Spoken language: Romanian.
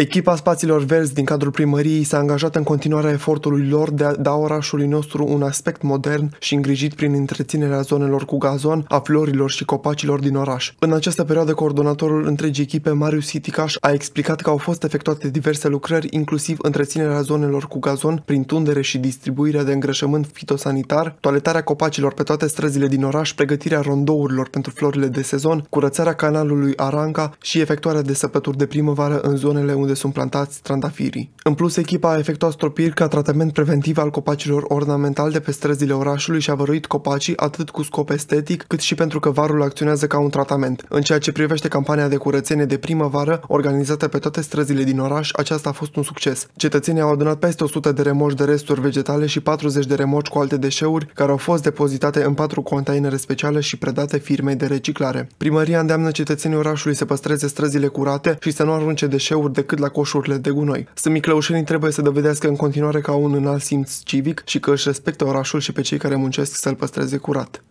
Echipa spațiilor verzi din cadrul primăriei s-a angajat în continuarea efortului lor de a da orașului nostru un aspect modern și îngrijit prin întreținerea zonelor cu gazon, a florilor și copacilor din oraș. În această perioadă, coordonatorul întregii echipe, Marius Hiticaș, a explicat că au fost efectuate diverse lucrări, inclusiv întreținerea zonelor cu gazon prin tundere și distribuirea de îngrășământ fitosanitar, toaletarea copacilor pe toate străzile din oraș, pregătirea rondourilor pentru florile de sezon, curățarea canalului Aranca și efectuarea de săpături de primăvară în zonele unde unde sunt plantați trandafirii. În plus, echipa a efectuat stropiri ca tratament preventiv al copacilor ornamentali de pe străzile orașului și a văruit copacii atât cu scop estetic, cât și pentru că varul acționează ca un tratament. În ceea ce privește campania de curățenie de primăvară, organizată pe toate străzile din oraș, aceasta a fost un succes. Cetățenii au adunat peste 100 de remoși de resturi vegetale și 40 de remoci cu alte deșeuri, care au fost depozitate în patru containere speciale și predate firmei de reciclare. Primăria îndeamnă cetățenii orașului să păstreze străzile curate și să nu arunce deșeuri decât decât la coșurile de gunoi. Sămiclăușenii trebuie să dovedească în continuare ca un înalt simț civic și că își respectă orașul și pe cei care muncesc să-l păstreze curat.